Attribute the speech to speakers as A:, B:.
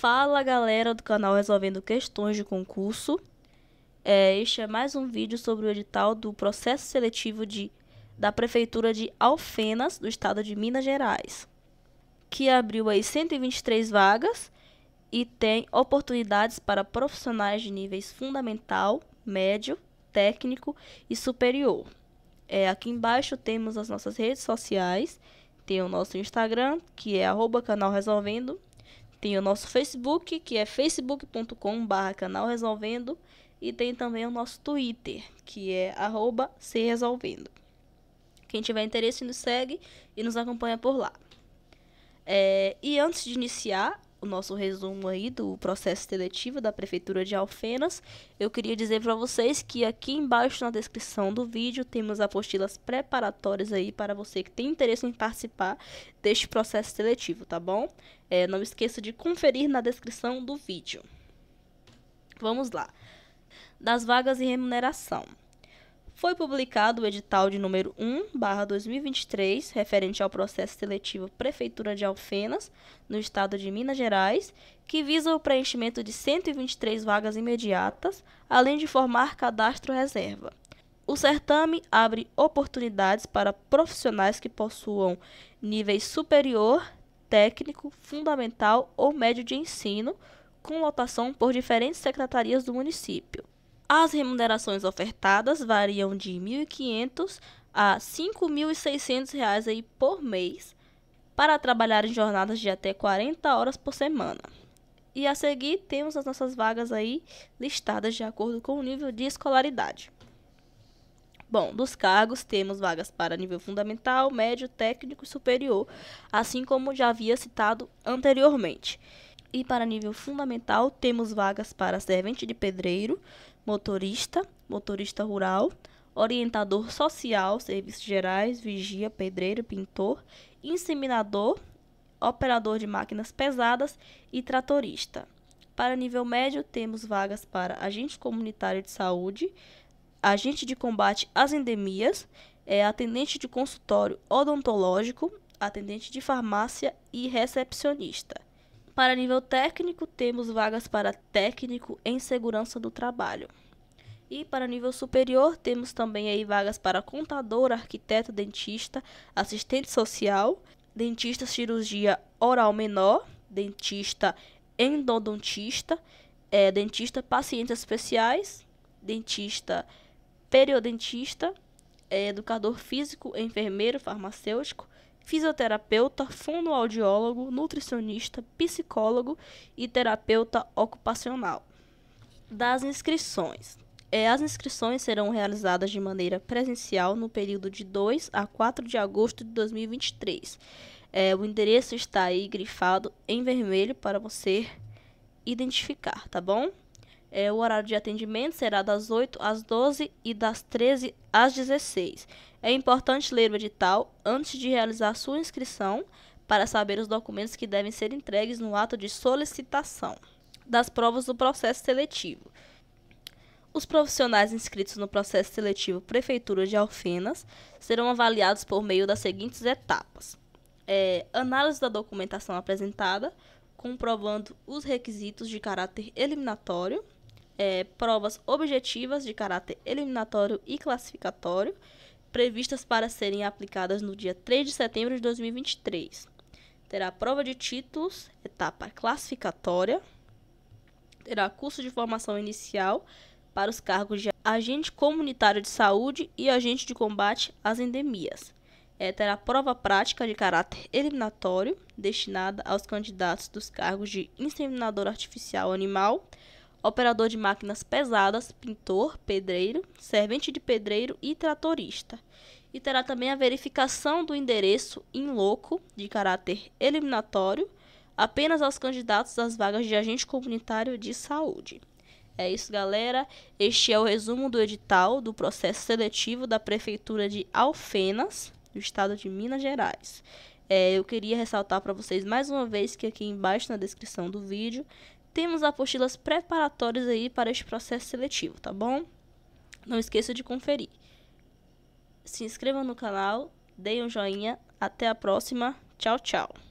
A: Fala galera do canal Resolvendo Questões de Concurso. É, este é mais um vídeo sobre o edital do processo seletivo de, da Prefeitura de Alfenas, do estado de Minas Gerais, que abriu aí 123 vagas e tem oportunidades para profissionais de níveis fundamental, médio, técnico e superior. É, aqui embaixo temos as nossas redes sociais, tem o nosso Instagram, que é arroba canal Resolvendo, tem o nosso Facebook, que é facebook.com.br canalresolvendo E tem também o nosso Twitter, que é arroba se resolvendo. Quem tiver interesse nos segue e nos acompanha por lá. É, e antes de iniciar, o nosso resumo aí do processo seletivo da Prefeitura de Alfenas, eu queria dizer para vocês que aqui embaixo na descrição do vídeo temos apostilas preparatórias aí para você que tem interesse em participar deste processo seletivo, tá bom? É, não esqueça de conferir na descrição do vídeo. Vamos lá. Das vagas e remuneração foi publicado o edital de número 1/2023, referente ao processo seletivo Prefeitura de Alfenas, no estado de Minas Gerais, que visa o preenchimento de 123 vagas imediatas, além de formar cadastro reserva. O certame abre oportunidades para profissionais que possuam níveis superior, técnico, fundamental ou médio de ensino, com lotação por diferentes secretarias do município. As remunerações ofertadas variam de R$ 1.500 a R$ 5.600 aí por mês para trabalhar em jornadas de até 40 horas por semana. E a seguir temos as nossas vagas aí listadas de acordo com o nível de escolaridade. Bom, dos cargos temos vagas para nível fundamental, médio, técnico e superior, assim como já havia citado anteriormente e para nível fundamental temos vagas para servente de pedreiro, motorista, motorista rural, orientador social, serviços gerais, vigia, pedreiro, pintor, inseminador, operador de máquinas pesadas e tratorista. Para nível médio, temos vagas para agente comunitário de saúde, agente de combate às endemias, é, atendente de consultório odontológico, atendente de farmácia e recepcionista. Para nível técnico, temos vagas para técnico em segurança do trabalho. E para nível superior, temos também aí vagas para contador, arquiteto, dentista, assistente social, dentista cirurgia oral menor, dentista endodontista, é, dentista pacientes especiais, dentista periodentista, é, educador físico, enfermeiro, farmacêutico, fisioterapeuta, fonoaudiólogo, nutricionista, psicólogo e terapeuta ocupacional. Das inscrições. É, as inscrições serão realizadas de maneira presencial no período de 2 a 4 de agosto de 2023. É, o endereço está aí grifado em vermelho para você identificar, tá bom? É, o horário de atendimento será das 8 às 12 e das 13 às 16. É importante ler o edital antes de realizar sua inscrição para saber os documentos que devem ser entregues no ato de solicitação das provas do processo seletivo. Os profissionais inscritos no processo seletivo Prefeitura de Alfenas serão avaliados por meio das seguintes etapas: é, análise da documentação apresentada, comprovando os requisitos de caráter eliminatório é, provas objetivas de caráter eliminatório e classificatório, previstas para serem aplicadas no dia 3 de setembro de 2023. Terá prova de títulos, etapa classificatória, terá curso de formação inicial para os cargos de agente comunitário de saúde e agente de combate às endemias. É, terá prova prática de caráter eliminatório, destinada aos candidatos dos cargos de inseminador artificial animal, operador de máquinas pesadas, pintor, pedreiro, servente de pedreiro e tratorista. E terá também a verificação do endereço em loco, de caráter eliminatório, apenas aos candidatos das vagas de agente comunitário de saúde. É isso, galera. Este é o resumo do edital do processo seletivo da Prefeitura de Alfenas, do estado de Minas Gerais. É, eu queria ressaltar para vocês mais uma vez que aqui embaixo na descrição do vídeo temos apostilas preparatórias aí para este processo seletivo, tá bom? Não esqueça de conferir. Se inscreva no canal, deem um joinha. Até a próxima. Tchau, tchau.